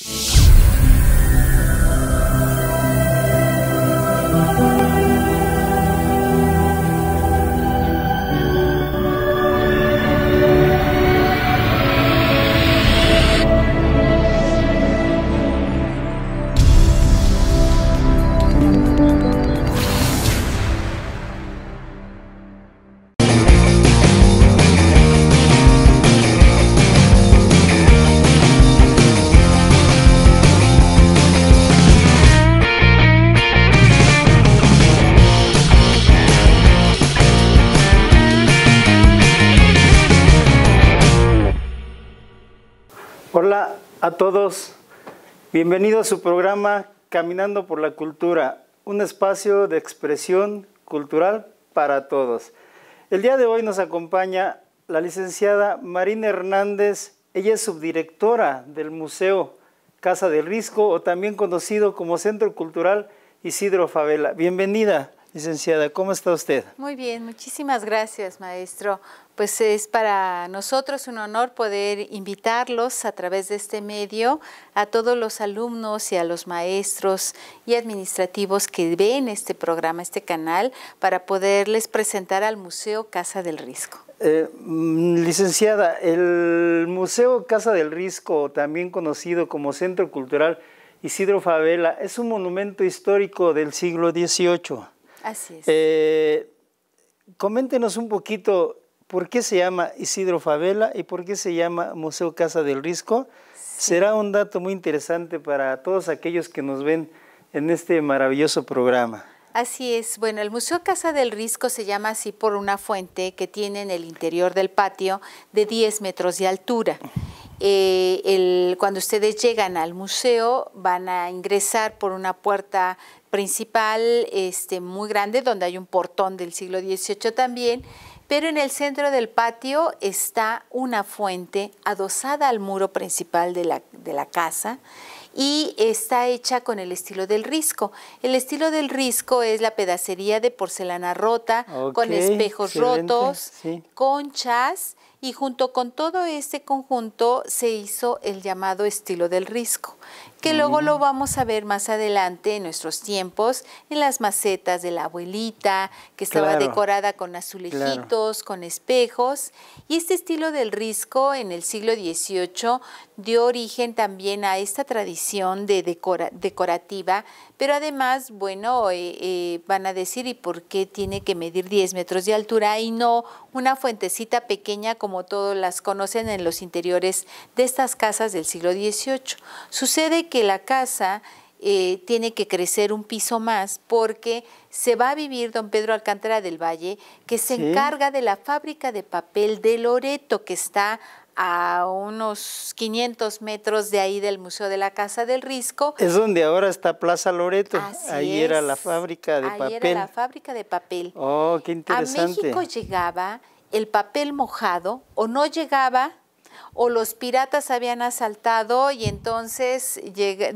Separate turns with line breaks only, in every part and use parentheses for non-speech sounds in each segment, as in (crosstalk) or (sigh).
Thank you. a todos. Bienvenidos a su programa Caminando por la Cultura, un espacio de expresión cultural para todos. El día de hoy nos acompaña la licenciada Marina Hernández. Ella es subdirectora del Museo Casa del Risco o también conocido como Centro Cultural Isidro Favela. Bienvenida. Licenciada, ¿cómo está usted?
Muy bien, muchísimas gracias, maestro pues es para nosotros un honor poder invitarlos a través de este medio a todos los alumnos y a los maestros y administrativos que ven este programa, este canal, para poderles presentar al Museo Casa del Risco.
Eh, mm, licenciada, el Museo Casa del Risco, también conocido como Centro Cultural Isidro Favela, es un monumento histórico del siglo XVIII. Así es. Eh, coméntenos un poquito por qué se llama Isidro Favela y por qué se llama Museo Casa del Risco. Será un dato muy interesante para todos aquellos que nos ven en este maravilloso programa.
Así es. Bueno, el Museo Casa del Risco se llama así por una fuente que tiene en el interior del patio de 10 metros de altura. Eh, cuando ustedes llegan al museo van a ingresar por una puerta principal este, muy grande donde hay un portón del siglo XVIII también pero en el centro del patio está una fuente adosada al muro principal de la, casa y está hecha con el estilo del risco. El estilo del risco es la pedacería de porcelana rota, con espejos rotos, conchas, y junto con todo este conjunto se hizo el llamado estilo del risco, que luego lo vamos a ver más adelante en nuestros tiempos, en las macetas de la abuelita, que estaba decorada con azulejitos, con espejos. Y este estilo del risco en el siglo XVIII dio origen también a esta tradición de decorativa pero además, bueno, eh, eh, van a decir, ¿y por qué tiene que medir 10 metros de altura y no una fuentecita pequeña como todas las conocen en los interiores de estas casas del siglo XVIII? Sucede que la casa... Eh, tiene que crecer un piso más porque se va a vivir don Pedro Alcántara del Valle, que se encarga de la fábrica de papel de Loreto, que está a unos 500 metros de ahí del Museo de la Casa del Risco. Es
donde ahora está Plaza Loreto. ahí era la fábrica de papel. Ahí era la
fábrica de papel.
Oh, qué interesante. A México
llegaba el papel mojado o no llegaba o los piratas habían asaltado y entonces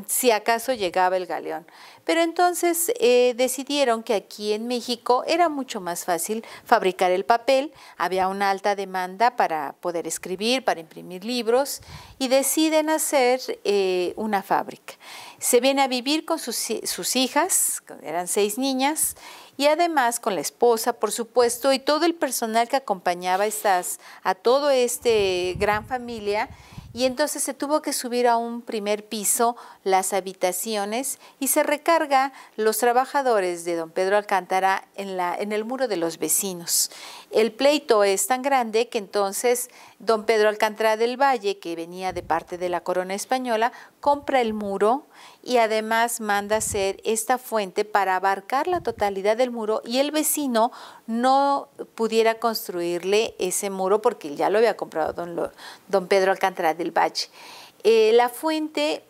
si acaso llegaba el galeón. Pero entonces eh, decidieron que aquí en México era mucho más fácil fabricar el papel, había una alta demanda para poder escribir, para imprimir libros y deciden hacer eh, una fábrica. Se viene a vivir con sus, sus hijas, eran seis niñas, y además con la esposa, por supuesto, y todo el personal que acompañaba estas, a todo este gran familia. Y entonces se tuvo que subir a un primer piso las habitaciones y se recarga los trabajadores de don Pedro Alcántara en, la, en el muro de los vecinos. El pleito es tan grande que entonces don Pedro Alcántara del Valle, que venía de parte de la corona española, compra el muro y además manda hacer esta fuente para abarcar la totalidad del muro y el vecino no pudiera construirle ese muro porque ya lo había comprado don, Pedro Alcántara del Valle. Eh, la fuente,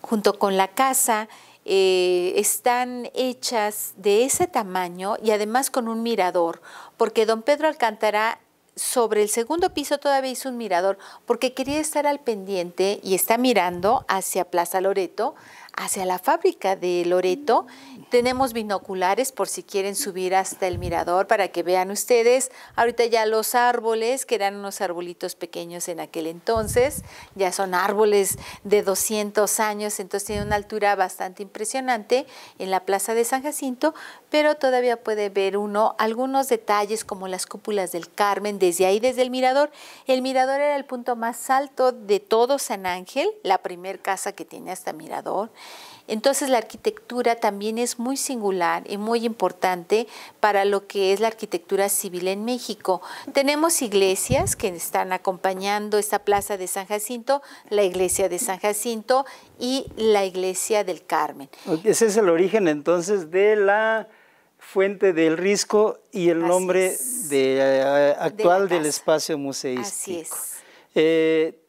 junto con la casa, eh, están hechas de ese tamaño y además con un mirador, porque don Pedro Alcántara sobre el segundo piso todavía hizo un mirador, porque quería estar al pendiente y está mirando hacia Plaza Loreto, hacia la fábrica de Loreto. Tenemos binoculares por si quieren subir hasta el mirador para que vean ustedes. Ahorita ya los árboles, que eran unos arbolitos pequeños en aquel entonces, ya son árboles de 200 años, entonces tiene una altura bastante impresionante en la plaza de San Jacinto, pero todavía puede ver uno algunos detalles como las cúpulas del Carmen, desde ahí, desde el mirador. El mirador era el punto más alto de todo San Ángel, la primer casa que tiene hasta mirador. Entonces la arquitectura también es muy singular y muy importante para lo que es la arquitectura civil en México. Tenemos iglesias que están acompañando esta plaza de San Jacinto, la iglesia de San Jacinto y la iglesia del Carmen.
Ese es el origen entonces de la fuente del risco y el nombre de, eh, actual del espacio museístico. Así es. Eh,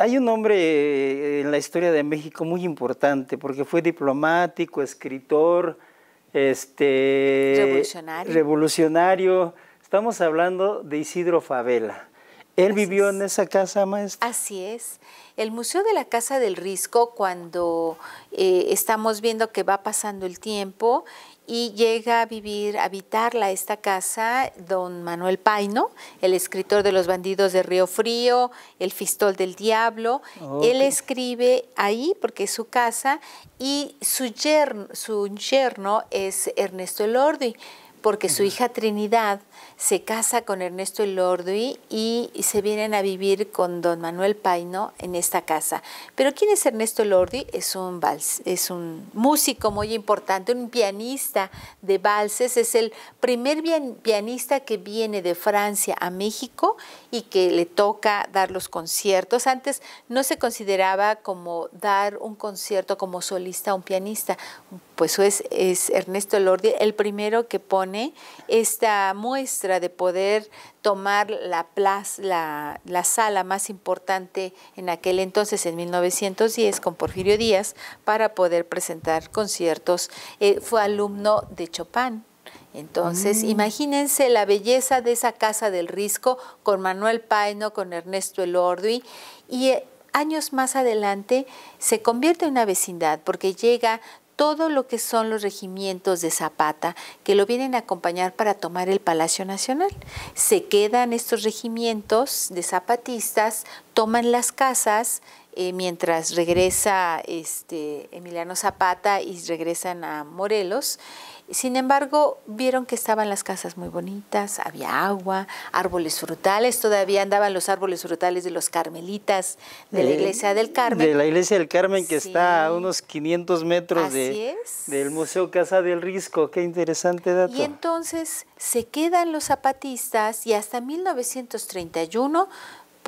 hay un hombre en la historia de México muy importante porque fue diplomático, escritor, este, revolucionario. Estamos hablando de Isidro Favela. Él vivió en esa casa, maestro.
Así es. El Museo de la Casa del Risco, cuando eh, estamos viendo que va pasando el tiempo y llega a vivir, a habitarla esta casa don Manuel Paino, el escritor de Los bandidos de Río Frío, El Fistol del Diablo. Él escribe ahí porque es su casa y su yerno, su yerno es Ernesto Elordi porque su hija Trinidad se casa con Ernesto Lordi y se vienen a vivir con don Manuel Paino en esta casa. Pero ¿quién es Ernesto Lordi, Es un, vals, es un músico muy importante, un pianista de valses, es el primer pianista que viene de Francia a México y que le toca dar los conciertos. Antes no se consideraba como dar un concierto como solista un pianista, pues es, Ernesto Lordi el primero que pone esta muestra de poder tomar la, plaza, la, sala más importante en aquel entonces, en 1910, con Porfirio Díaz, para poder presentar conciertos. Eh, fue alumno de Chopin. Entonces, mm. imagínense la belleza de esa casa del Risco con Manuel Paino, con Ernesto Elordi y eh, años más adelante se convierte en una vecindad porque llega todo lo que son los regimientos de Zapata que lo vienen a acompañar para tomar el Palacio Nacional. Se quedan estos regimientos de zapatistas, toman las casas, eh, mientras regresa este, Emiliano Zapata y regresan a Morelos. Sin embargo, vieron que estaban las casas muy bonitas, había agua, árboles frutales, todavía andaban los árboles frutales de los carmelitas de, la eh, iglesia del Carmen. De
la iglesia del Carmen que está a unos 500 metros de, del Museo Casa del Risco, qué interesante dato. Y
entonces se quedan los zapatistas y hasta 1931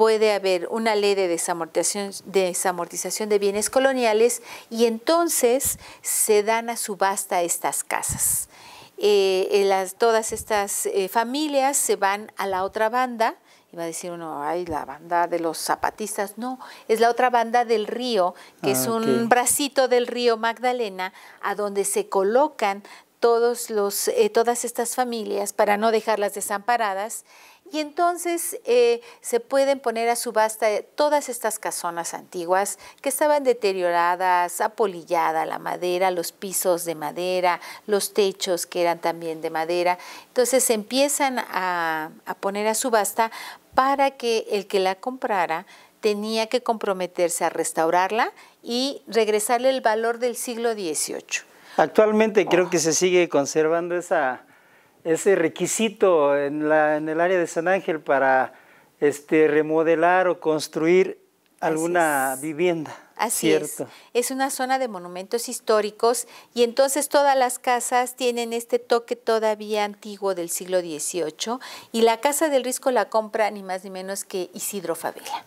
puede haber una ley de desamortización, de bienes coloniales y entonces se dan a subasta estas casas. Eh, eh, todas estas eh, familias se van a la otra banda, iba a decir uno, ay, la banda de los zapatistas, no, es la otra banda del río, que es ah, un bracito del río Magdalena, a donde se colocan todos los, todas estas familias para no dejarlas desamparadas y entonces eh, se pueden poner a subasta eh, todas estas casonas antiguas que estaban deterioradas, apolillada la madera, los pisos de madera, los techos que eran también de madera. Entonces se empiezan a, poner a subasta para que el que la comprara tenía que comprometerse a restaurarla y regresarle el valor del siglo XVIII.
Actualmente creo oh. que se sigue conservando esa, ese requisito en, la, en el área de San Ángel para este, remodelar o construir alguna vivienda. Así es.
Es una zona de monumentos históricos y entonces todas las casas tienen este toque todavía antiguo del siglo XVIII y la Casa del Risco la compra ni más ni menos que Isidro Favela.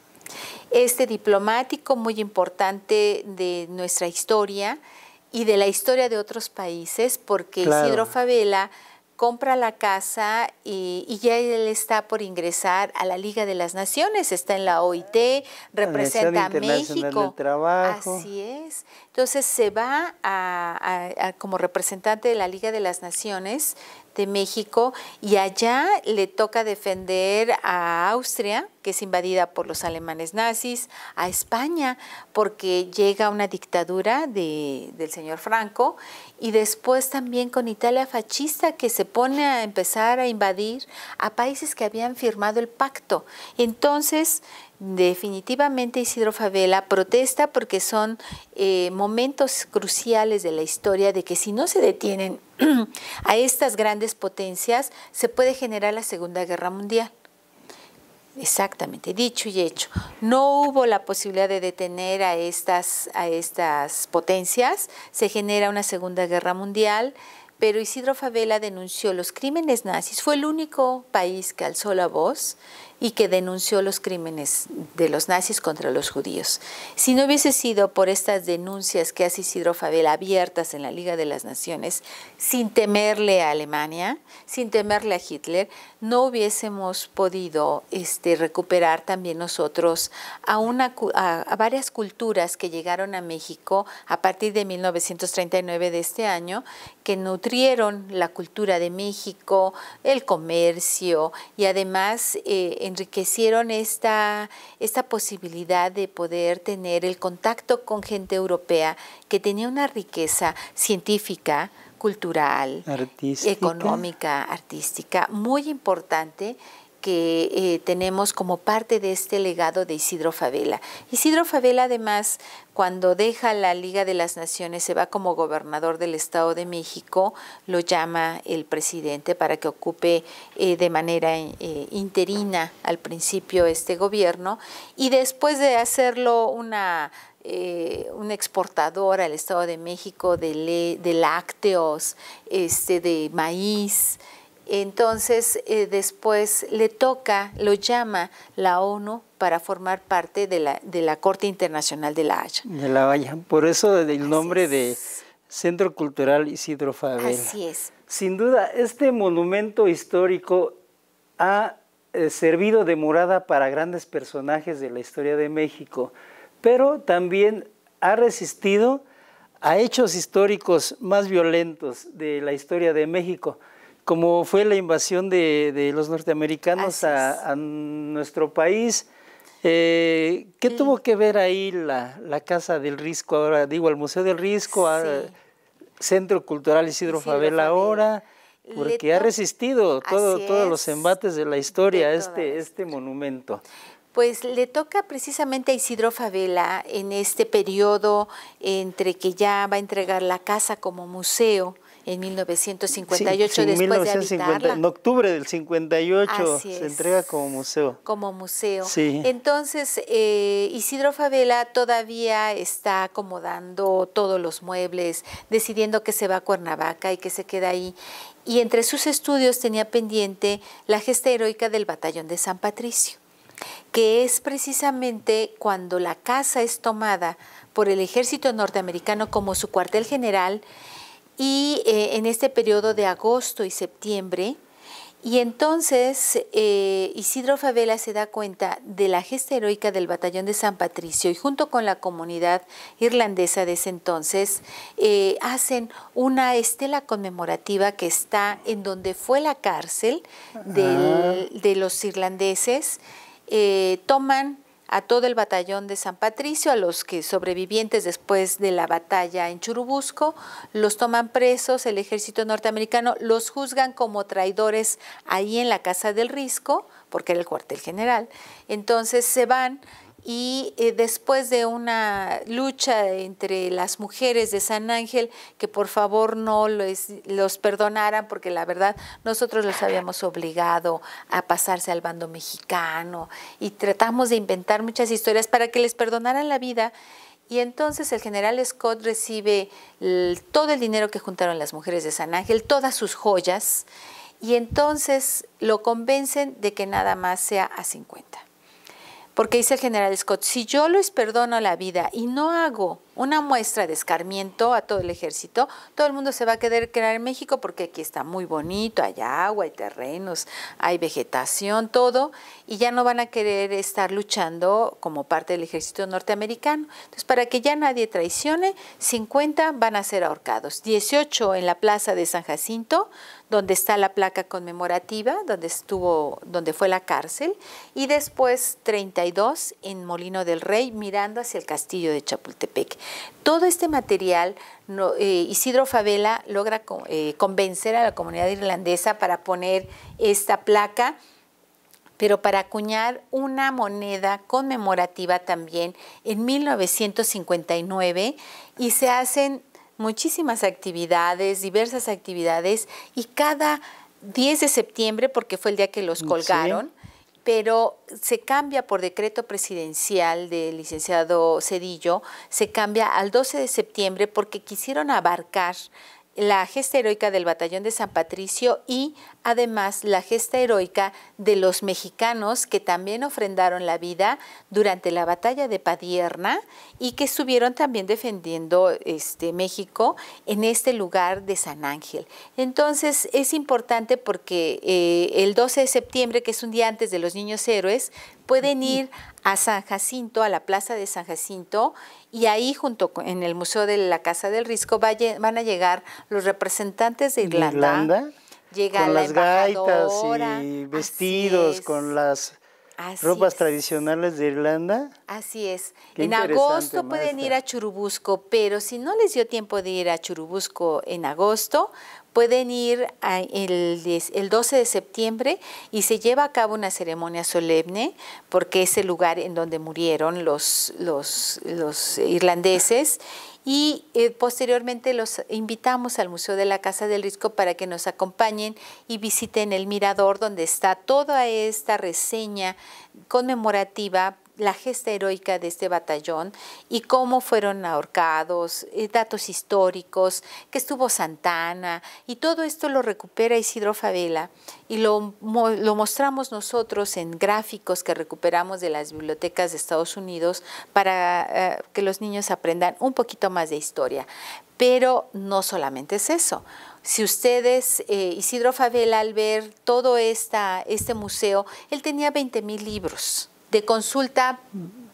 Este diplomático muy importante de nuestra historia y de la historia de otros países porque Isidro Favela compra la casa y, y, ya él está por ingresar a la Liga de las Naciones, está en la OIT, representa a México. Así es. Entonces se va como representante de la Liga de las Naciones de México y allá le toca defender a Austria, que es invadida por los alemanes nazis, a España, porque llega una dictadura de, del señor Franco, y después también con Italia fascista, que se pone a empezar a invadir a países que habían firmado el pacto. Entonces, Definitivamente Isidro Favela protesta porque son eh, momentos cruciales de la historia de que si no se detienen (clears throat) a estas grandes potencias se puede generar la Segunda Guerra Mundial. Exactamente, dicho y hecho. No hubo la posibilidad de detener a estas, a estas potencias, se genera una Segunda Guerra Mundial, pero Isidro Favela denunció los crímenes nazis, fue el único país que alzó la voz y que denunció los crímenes de los nazis contra los judíos. Si no hubiese sido por estas denuncias que hace Isidro Fabela abiertas en la Liga de las Naciones, sin temerle a Alemania, sin temerle a Hitler, no hubiésemos podido este, recuperar también nosotros a, una, varias culturas que llegaron a México a partir de 1939 de este año, que nutrieron la cultura de México, el comercio y además... Eh, enriquecieron esta, esta posibilidad de poder tener el contacto con gente europea que tenía una riqueza científica, cultural, económica, artística, muy importante que eh, tenemos como parte de este legado de Isidro Favela. Isidro Favela además, cuando deja la Liga de las Naciones, se va como gobernador del Estado de México, lo llama el presidente para que ocupe eh, de manera eh, interina al principio este gobierno y después de hacerlo una un exportador al Estado de México de, de lácteos, este, de maíz, entonces, eh, después le toca, lo llama la ONU para formar parte de la, de la Corte Internacional de la Haya.
De la Haya. Por eso el nombre de Centro Cultural Isidro Así es. Sin duda, este monumento histórico ha eh, servido de morada para grandes personajes de la historia de México, pero también ha resistido a hechos históricos más violentos de la historia de México como fue la invasión de, los norteamericanos a, nuestro país. Eh, ¿Qué tuvo que ver ahí la, Casa del Risco ahora? Digo, el Museo del Risco, ah, Centro Cultural Isidro, Favela ahora, porque ha resistido todos los embates de la historia este, este monumento.
Pues le toca precisamente a Isidro Favela en este periodo entre que ya va a entregar la casa como museo en 1958 después de habitarla. En
octubre del 58 se entrega como museo.
Como museo. Entonces, eh, Isidro Favela todavía está acomodando todos los muebles, decidiendo que se va a Cuernavaca y que se queda ahí. Y entre sus estudios tenía pendiente la gesta heroica del batallón de San Patricio que es precisamente cuando la casa es tomada por el ejército norteamericano como su cuartel general y eh, en este periodo de agosto y septiembre. Y entonces eh, Isidro Favela se da cuenta de la gesta heroica del batallón de San Patricio y junto con la comunidad irlandesa de ese entonces eh, hacen una estela conmemorativa que está en donde fue la cárcel de los irlandeses. toman a todo el batallón de San Patricio, a los que sobrevivientes después de la batalla en Churubusco, los toman presos, el ejército norteamericano los juzgan como traidores ahí en la casa del Risco, porque era el cuartel general. Entonces se van y eh, después de una lucha entre las mujeres de San Ángel, que por favor no los, los perdonaran, porque la verdad nosotros los habíamos obligado a pasarse al bando mexicano y tratamos de inventar muchas historias para que les perdonaran la vida. Y entonces el general Scott recibe todo el dinero que juntaron las mujeres de San Ángel, todas sus joyas, y entonces lo convencen de que nada más sea a 50. Porque dice el general Scott, si yo les perdono la vida y no hago una muestra de escarmiento a todo el ejército, todo el mundo se va a querer quedar en México porque aquí está muy bonito, hay agua, hay terrenos, hay vegetación, todo, y ya no van a querer estar luchando como parte del ejército norteamericano. Entonces, para que ya nadie traicione, 50 van a ser ahorcados, 18 en la plaza de San Jacinto, donde está la placa conmemorativa, donde estuvo, donde fue la cárcel, y después 32 en Molino del Rey, mirando hacia el castillo de Chapultepec. Todo este material, eh, Isidro Favela logra eh, convencer a la comunidad irlandesa para poner esta placa pero para acuñar una moneda conmemorativa también en 1959 y se hacen muchísimas actividades, diversas actividades, y cada 10 de septiembre, porque fue el día que los colgaron, pero se cambia por decreto presidencial del licenciado Cedillo, se cambia al 12 de septiembre porque quisieron abarcar la gesta heroica del batallón de San Patricio y además la gesta heroica de los mexicanos que también ofrendaron la vida durante la batalla de Padierna y que estuvieron también defendiendo este México en este lugar de San Ángel. Entonces es importante porque eh, el 12 de septiembre, que es un día antes de los niños héroes, pueden ir a San Jacinto, a la plaza de San Jacinto, y ahí junto en el Museo de la Casa del Risco van a llegar los representantes de Irlanda. Irlanda? con las gaitas
y vestidos, con las ropas tradicionales de Irlanda.
Así es. en agosto pueden ir a Churubusco, pero si no les dio tiempo de ir a Churubusco en agosto, pueden ir el, 12 de septiembre y se lleva a cabo una ceremonia solemne porque es el lugar en donde murieron los, los, irlandeses y eh, posteriormente los invitamos al Museo de la Casa del Risco para que nos acompañen y visiten el mirador donde está toda esta reseña conmemorativa la gesta heroica de este batallón y cómo fueron ahorcados, eh, datos históricos, que estuvo Santana, y todo esto lo recupera Isidro Fabela y lo, lo mostramos nosotros en gráficos que recuperamos de las bibliotecas de Estados Unidos para eh, que los niños aprendan un poquito más de historia. Pero no solamente es eso. Si ustedes, eh, Isidro Fabela al ver todo esta, este museo, él tenía 20 mil libros de consulta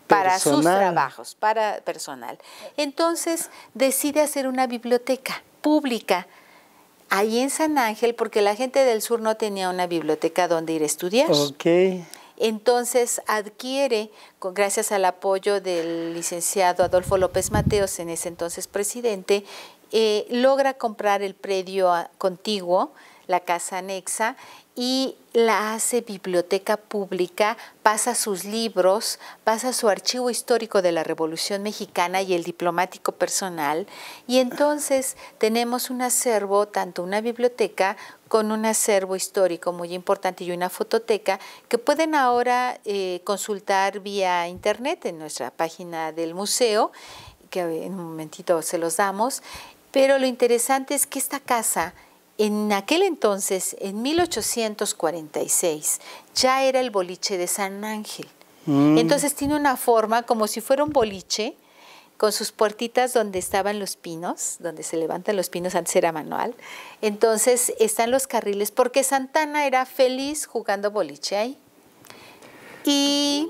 para sus trabajos, para personal. Entonces decide hacer una biblioteca pública ahí en San Ángel porque la gente del sur no tenía una biblioteca donde ir a estudiar. Entonces adquiere, gracias al apoyo del licenciado Adolfo López Mateos, en ese entonces presidente, eh, logra comprar el predio contiguo la casa anexa, y la hace biblioteca pública, pasa sus libros, pasa su archivo histórico de la Revolución Mexicana y el diplomático personal, y entonces tenemos un acervo, tanto una biblioteca con un acervo histórico muy importante y una fototeca que pueden ahora eh, consultar vía internet en nuestra página del museo, que en un momentito se los damos, pero lo interesante es que esta casa en aquel entonces, en 1846, ya era el boliche de San Ángel.
Mm. Entonces
tiene una forma como si fuera un boliche, con sus puertitas donde estaban los pinos, donde se levantan los pinos, antes era manual. Entonces están los carriles, porque Santana era feliz jugando boliche ahí. Y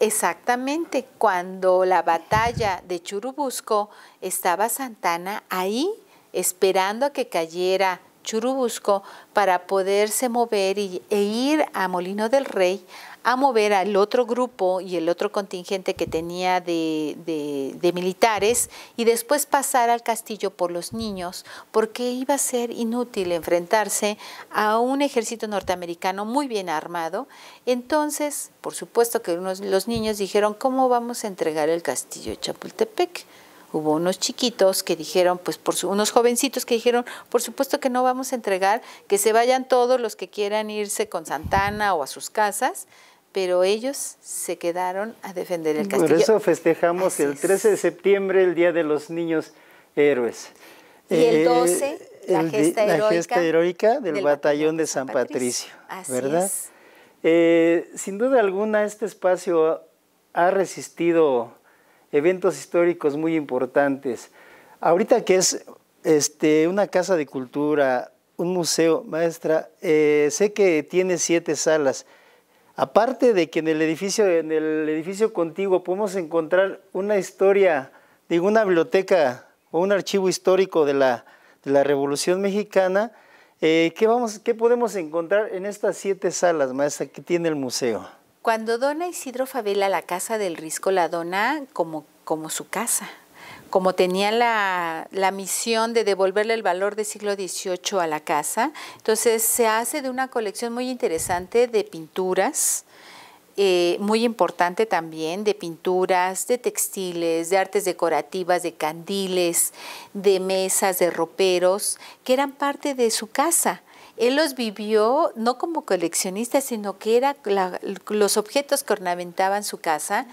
exactamente cuando la batalla de Churubusco, estaba Santana ahí esperando a que cayera Churubusco para poderse mover e ir a Molino del Rey a mover al otro grupo y el otro contingente que tenía de, militares y después pasar al castillo por los niños, porque iba a ser inútil enfrentarse a un ejército norteamericano muy bien armado. Entonces, por supuesto que los niños dijeron, ¿cómo vamos a entregar el castillo de Chapultepec? hubo unos chiquitos que dijeron, pues por unos jovencitos que dijeron, por supuesto que no vamos a entregar, que se vayan todos los que quieran irse con Santana o a sus casas, pero ellos se quedaron a defender el castillo. Por eso
festejamos el 13 de septiembre, el Día de los Niños Héroes.
Y el 12, eh, la, gesta, heroica del,
batallón de San Patricio, ¿verdad? Eh, sin duda alguna, este espacio ha resistido eventos históricos muy importantes. Ahorita que es este, una casa de cultura, un museo, maestra, eh, sé que tiene siete salas. Aparte de que en el edificio, en el edificio contiguo podemos encontrar una historia, digo, una biblioteca o un archivo histórico de la, de la Revolución Mexicana. Eh, ¿qué, vamos, ¿Qué podemos encontrar en estas siete salas, maestra, que tiene el museo?
Cuando dona Isidro Fabela la casa del Risco, la dona como, su casa, como tenía la, misión de devolverle el valor del siglo XVIII a la casa. Entonces se hace de una colección muy interesante de pinturas, eh, muy importante también de pinturas, de textiles, de artes decorativas, de candiles, de mesas, de roperos, que eran parte de su casa él los vivió no como coleccionista, sino que era los objetos que ornamentaban su casa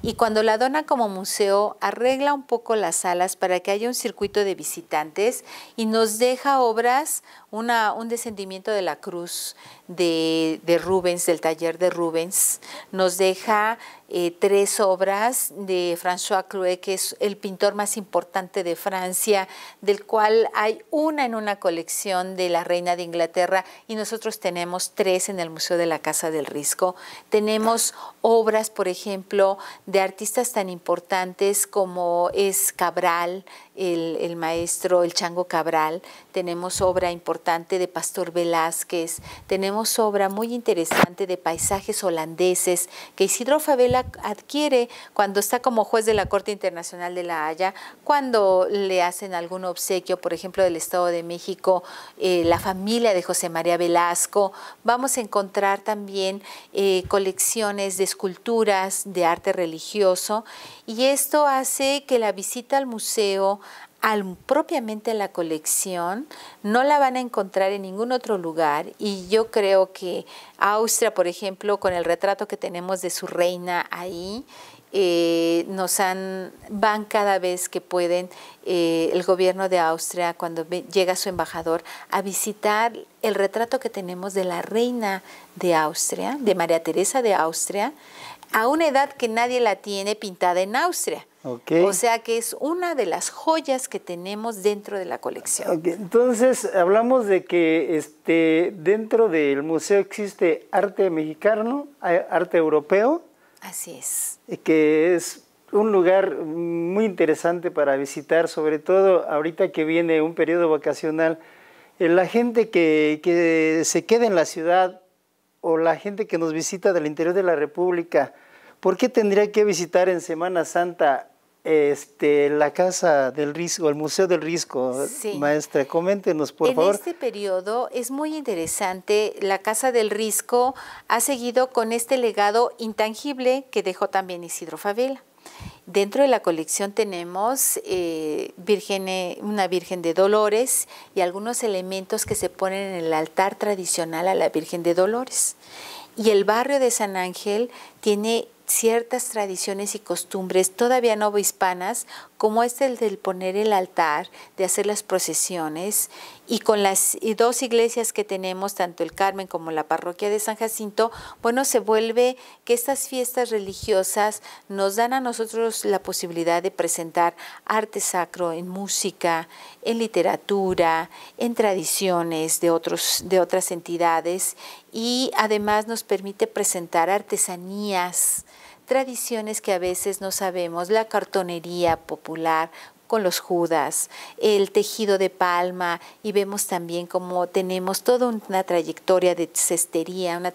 y cuando la dona como museo arregla un poco las salas para que haya un circuito de visitantes y nos deja obras, una, un descendimiento de la cruz de, de Rubens, del taller de Rubens, nos deja eh, tres obras de François Clouet, que es el pintor más importante de Francia, del cual hay una en una colección de la Reina de Inglaterra y nosotros tenemos tres en el Museo de la Casa del Risco. Tenemos obras, por ejemplo, de artistas tan importantes como es Cabral, el, maestro El Chango Cabral, tenemos obra importante de Pastor Velázquez, tenemos obra muy interesante de paisajes holandeses que Isidro Favela adquiere cuando está como juez de la Corte Internacional de La Haya, cuando le hacen algún obsequio, por ejemplo, del Estado de México, eh, la familia de José María Velasco. Vamos a encontrar también eh, colecciones de esculturas, de arte religioso, y esto hace que la visita al museo al, propiamente la colección, no la van a encontrar en ningún otro lugar y yo creo que Austria, por ejemplo, con el retrato que tenemos de su reina ahí, eh, nos han, van cada vez que pueden eh, el gobierno de Austria, cuando llega su embajador, a visitar el retrato que tenemos de la reina de Austria, de María Teresa de Austria, a una edad que nadie la tiene pintada en Austria. O sea que es una de las joyas que tenemos dentro de la colección.
Entonces, hablamos de que este, dentro del museo existe arte mexicano, eh, arte europeo.
Así es.
Que es un lugar muy interesante para visitar, sobre todo ahorita que viene un periodo vacacional. Eh, la gente que, que se queda en la ciudad o la gente que nos visita del interior de la República, ¿por qué tendría que visitar en Semana Santa este, la Casa del Risco, el Museo del Risco? Maestra, coméntenos, por favor. En este
periodo es muy interesante. La Casa del Risco ha seguido con este legado intangible que dejó también Isidro Favela. Dentro de la colección tenemos eh, una Virgen de Dolores y algunos elementos que se ponen en el altar tradicional a la Virgen de Dolores. Y el barrio de San Ángel tiene ciertas tradiciones y costumbres todavía no hispanas como es el del poner el altar, de hacer las procesiones y con las dos iglesias que tenemos, tanto el Carmen como la parroquia de San Jacinto, bueno, se vuelve que estas fiestas religiosas nos dan a nosotros la posibilidad de presentar arte sacro en música, en literatura, en tradiciones de, otros, de otras entidades y además nos permite presentar artesanías tradiciones que a veces no sabemos, la cartonería popular, con los judas, el tejido de palma y vemos también como tenemos toda una trayectoria de cestería, una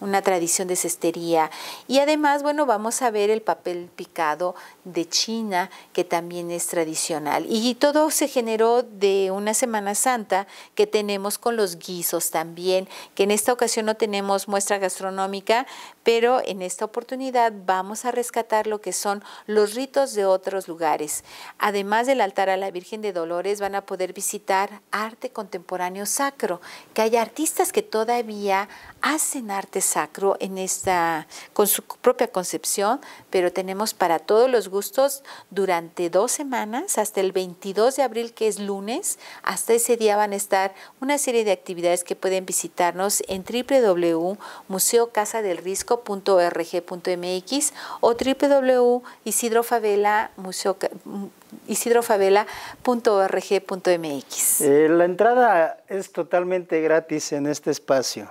una tradición de cestería. Y además, bueno, vamos a ver el papel picado de China, que también es tradicional. Y todo se generó de una Semana Santa que tenemos con los guisos también, que en esta ocasión no tenemos muestra gastronómica, pero en esta oportunidad vamos a rescatar lo que son los ritos de otros lugares. Además del altar a la Virgen de Dolores, van a poder visitar arte contemporáneo sacro, que hay artistas que todavía hacen arte sacro en esta, con su propia concepción, pero tenemos para todos los gustos durante dos semanas, hasta el 22 de abril, que es lunes, hasta ese día van a estar una serie de actividades que pueden visitarnos en www.museocasadelrisco.org.mx o www.isidrofavela.org.mx
eh, la entrada es totalmente gratis en este espacio.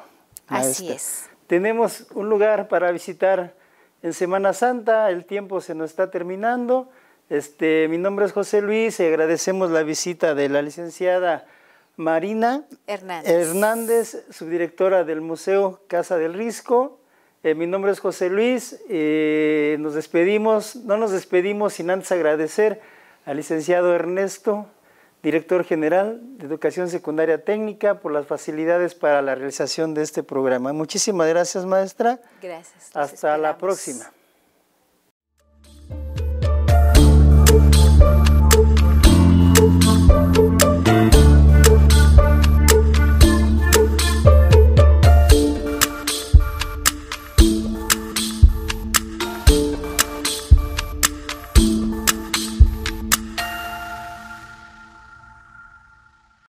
Así es. Tenemos un lugar para visitar en Semana Santa, el tiempo se nos está terminando. Este, mi nombre es José Luis y agradecemos la visita de la licenciada Marina Hernández, subdirectora del Museo Casa del Risco. Eh, mi nombre es José Luis, eh, nos despedimos, no nos despedimos sin antes agradecer al licenciado Ernesto director general de Educación Secundaria Técnica, por las facilidades para la realización de este programa. Muchísimas gracias, maestra. Gracias. Hasta la próxima.